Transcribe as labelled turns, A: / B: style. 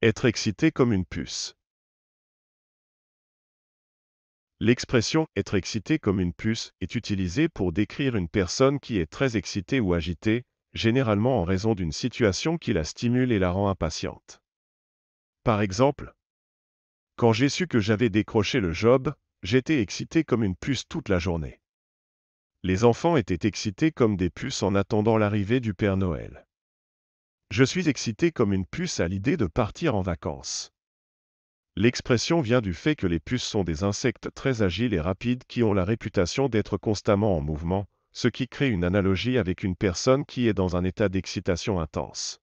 A: Être excité comme une puce. L'expression être excité comme une puce est utilisée pour décrire une personne qui est très excitée ou agitée, généralement en raison d'une situation qui la stimule et la rend impatiente. Par exemple, quand j'ai su que j'avais décroché le job, j'étais excité comme une puce toute la journée. Les enfants étaient excités comme des puces en attendant l'arrivée du Père Noël. Je suis excité comme une puce à l'idée de partir en vacances. L'expression vient du fait que les puces sont des insectes très agiles et rapides qui ont la réputation d'être constamment en mouvement, ce qui crée une analogie avec une personne qui est dans un état d'excitation intense.